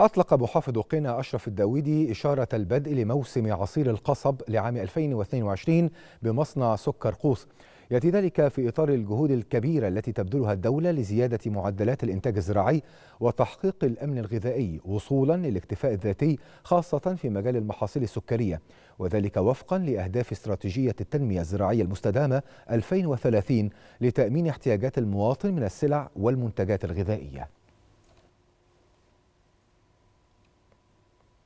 أطلق محافظ قنا أشرف الداودي إشارة البدء لموسم عصير القصب لعام 2022 بمصنع سكر قوس يأتي ذلك في إطار الجهود الكبيرة التي تبذلها الدولة لزيادة معدلات الإنتاج الزراعي وتحقيق الأمن الغذائي وصولا للاكتفاء الذاتي خاصة في مجال المحاصيل السكرية وذلك وفقا لأهداف استراتيجية التنمية الزراعية المستدامة 2030 لتأمين احتياجات المواطن من السلع والمنتجات الغذائية